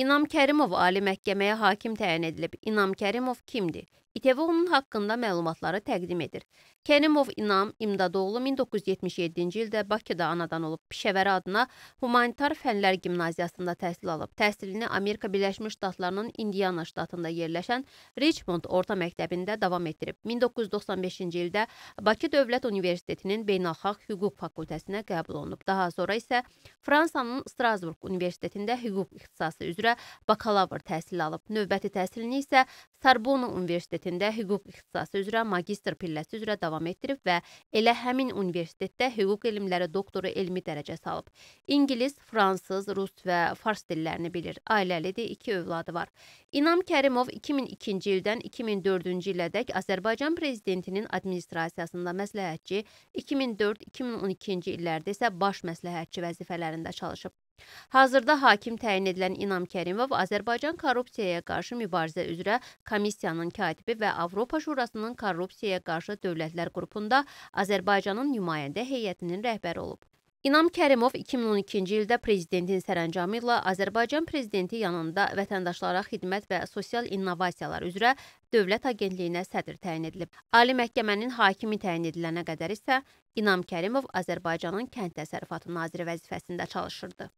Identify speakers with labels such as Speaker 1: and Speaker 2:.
Speaker 1: İnam Kərimov Ali Məhkəməyə hakim təyin edilib. İnam Kərimov kimdir? İTV onun haqqında məlumatları təqdim edir. Kərimov İnam İmdadoğlu 1977-ci ildə Bakıda anadan olub. Pişəvəri adına Humanitar Fənlər Gimnaziyasında təhsil alıb. Təhsilini Amerika Birləşmiş Ştatlarının Indiana ştatında yerləşən Richmond Orta Məktəbində davam etdirib. 1995-ci ildə Bakı Dövlət Universitetinin Beynəlxalq Hüquq Fakültəsinə qəbul olunub. Daha sonra isə Fransanın Strasburg Universitetində hüquq ixtisası üzrə bakalavr təhsili alıb. Növbəti təhsilini isə Sorbona Universitetində Universitetində hüquq ixtisası üzrə magistr pilləsi üzrə davam etdirib və elə həmin universitetdə hüquq elmləri doktoru elmi dərəcəsi alıb. İngilis, fransız, rus və fars dillərini bilir. Ailəlidir, 2 övladı var. İnam Kərimov 2002-ci ildən 2004-cü ilədək Azərbaycan prezidentinin administrasiyasında məsləhətçi, 2004-2012-ci illərdə isə baş məsləhətçi vəzifələrində çalışıb. Hazırda hakim təyin edilən İnam Kərimov Azərbaycan Korrupsiyaya Qarşı Mübarizə üzrə Komissiyanın katibi və Avropa Şurasının Korrupsiyaya Qarşı Dövlətlər qrupunda Azərbaycanın nümayəndə heyətinin rəhbəri olub. İnam Kərimov 2012-ci ildə prezidentin sərəncamı ilə Azərbaycan prezidenti yanında vətəndaşlara xidmət və sosial innovasiyalar üzrə Dövlət Agentliyinə sədr təyin edilib. Ali Məhkəmənin hakimi təyin edilənə qədər isə İnam Kərimov Azərbaycanın Kənd Təsərrüfatı Naziri vəzifəsində çalışırdı.